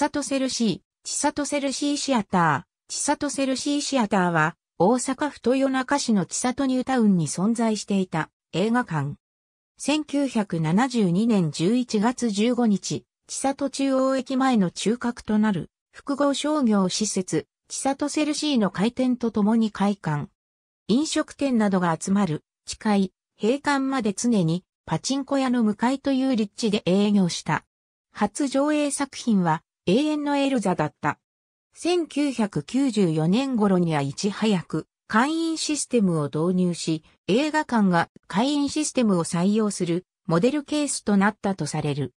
千里セルシー、千里セルシーシアター、千里セルシーシアターは、大阪府豊中市の千里ニュータウンに存在していた映画館。1972年11月15日、千里中央駅前の中核となる複合商業施設、千里セルシーの開店とともに開館。飲食店などが集まる、地下閉館まで常にパチンコ屋の向かいという立地で営業した。初上映作品は、永遠のエルザだった。1994年頃にはいち早く会員システムを導入し、映画館が会員システムを採用するモデルケースとなったとされる。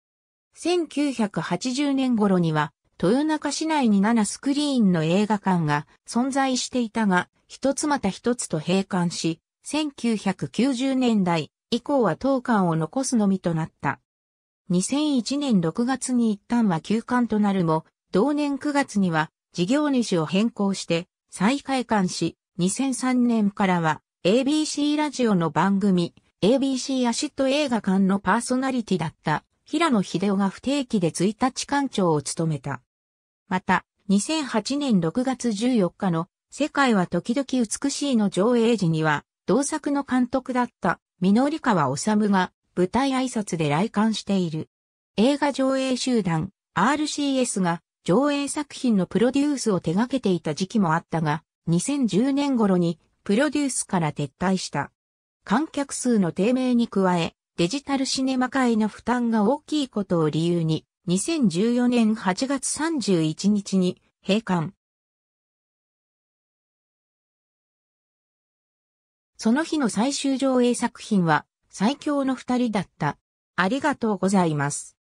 1980年頃には、豊中市内に7スクリーンの映画館が存在していたが、一つまた一つと閉館し、1990年代以降は当館を残すのみとなった。2001年6月に一旦は休館となるも、同年9月には事業主を変更して再開館し、2003年からは ABC ラジオの番組、ABC アシット映画館のパーソナリティだった平野秀夫が不定期で1日館長を務めた。また、2008年6月14日の世界は時々美しいの上映時には、同作の監督だった、ミノリカワオサムが、舞台挨拶で来館している。映画上映集団 RCS が上映作品のプロデュースを手掛けていた時期もあったが、2010年頃にプロデュースから撤退した。観客数の低迷に加え、デジタルシネマ界の負担が大きいことを理由に、2014年8月31日に閉館。その日の最終上映作品は、最強の二人だった。ありがとうございます。